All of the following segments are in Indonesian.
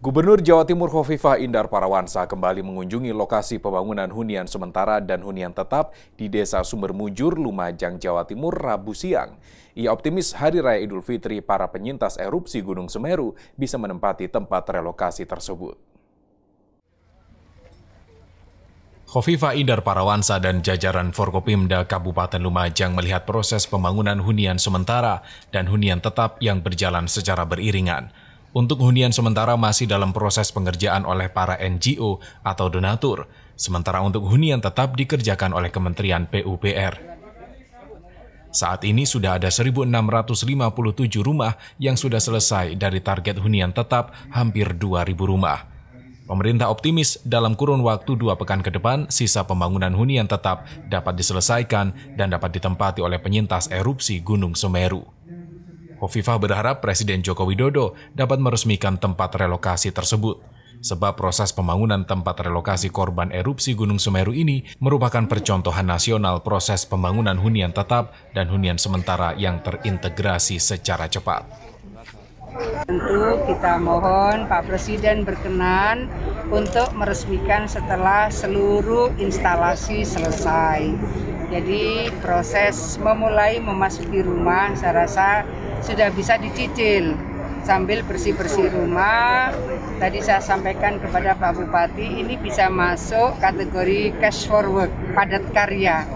Gubernur Jawa Timur Khofifah Indar Parawansa kembali mengunjungi lokasi pembangunan hunian sementara dan hunian tetap di Desa Sumber Mujur, Lumajang, Jawa Timur, Rabu siang. Ia optimis Hari Raya Idul Fitri para penyintas erupsi Gunung Semeru bisa menempati tempat relokasi tersebut. Khofifa Indar Parawansa dan jajaran Forkopimda Kabupaten Lumajang melihat proses pembangunan hunian sementara dan hunian tetap yang berjalan secara beriringan. Untuk hunian sementara masih dalam proses pengerjaan oleh para NGO atau donatur, sementara untuk hunian tetap dikerjakan oleh Kementerian PUPR. Saat ini sudah ada 1.657 rumah yang sudah selesai dari target hunian tetap hampir 2.000 rumah. Pemerintah optimis dalam kurun waktu dua pekan ke depan, sisa pembangunan hunian tetap dapat diselesaikan dan dapat ditempati oleh penyintas erupsi Gunung Semeru. Kofifah berharap Presiden Joko Widodo dapat meresmikan tempat relokasi tersebut. Sebab proses pembangunan tempat relokasi korban erupsi Gunung Semeru ini merupakan percontohan nasional proses pembangunan hunian tetap dan hunian sementara yang terintegrasi secara cepat. Tentu kita mohon Pak Presiden berkenan untuk meresmikan setelah seluruh instalasi selesai. Jadi proses memulai memasuki rumah saya rasa sudah bisa dicicil sambil bersih-bersih rumah. Tadi saya sampaikan kepada Pak Bupati, ini bisa masuk kategori cash for work padat karya.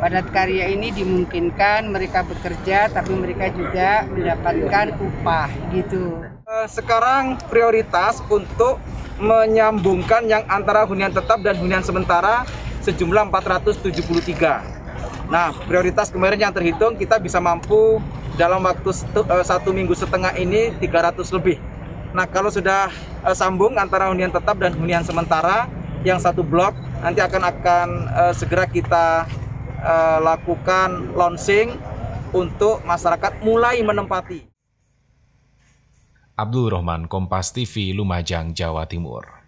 Padat karya ini dimungkinkan mereka bekerja, tapi mereka juga mendapatkan upah gitu. Eh, sekarang prioritas untuk menyambungkan yang antara hunian tetap dan hunian sementara sejumlah 473. Nah, prioritas kemarin yang terhitung kita bisa mampu dalam waktu satu, uh, eh, satu minggu setengah ini 300 lebih. Nah, kalau sudah uh, sambung antara hunian tetap dan hunian sementara yang satu blok nanti akan akan uh, segera kita uh, lakukan launching untuk masyarakat mulai menempati. Abdul Rohman, Kompas TV Lumajang Jawa Timur.